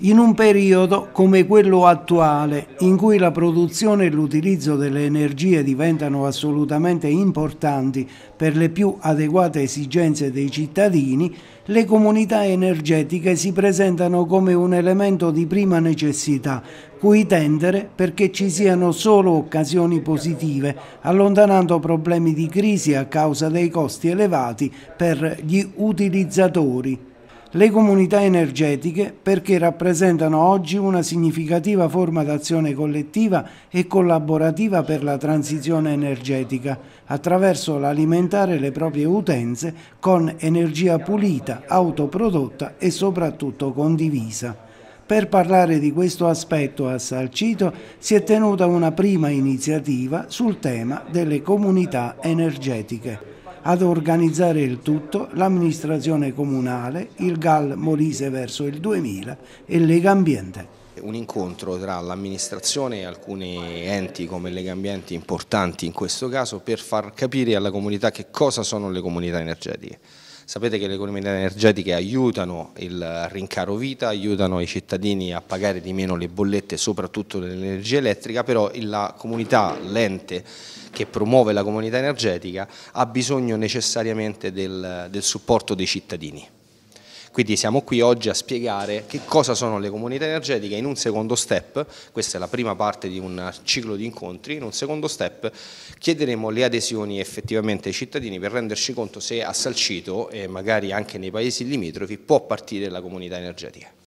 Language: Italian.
In un periodo come quello attuale, in cui la produzione e l'utilizzo delle energie diventano assolutamente importanti per le più adeguate esigenze dei cittadini, le comunità energetiche si presentano come un elemento di prima necessità, cui tendere perché ci siano solo occasioni positive, allontanando problemi di crisi a causa dei costi elevati per gli utilizzatori le comunità energetiche perché rappresentano oggi una significativa forma d'azione collettiva e collaborativa per la transizione energetica, attraverso l'alimentare le proprie utenze con energia pulita, autoprodotta e soprattutto condivisa. Per parlare di questo aspetto a Salcito si è tenuta una prima iniziativa sul tema delle comunità energetiche. Ad organizzare il tutto l'amministrazione comunale, il GAL Molise verso il 2000 e Lega Ambiente un incontro tra l'amministrazione e alcuni enti come Lega Ambienti importanti in questo caso per far capire alla comunità che cosa sono le comunità energetiche. Sapete che le economie energetiche aiutano il rincaro vita, aiutano i cittadini a pagare di meno le bollette, soprattutto dell'energia elettrica, però la comunità, l'ente che promuove la comunità energetica ha bisogno necessariamente del, del supporto dei cittadini. Quindi siamo qui oggi a spiegare che cosa sono le comunità energetiche in un secondo step, questa è la prima parte di un ciclo di incontri, in un secondo step chiederemo le adesioni effettivamente ai cittadini per renderci conto se a Salcito e magari anche nei paesi limitrofi può partire la comunità energetica.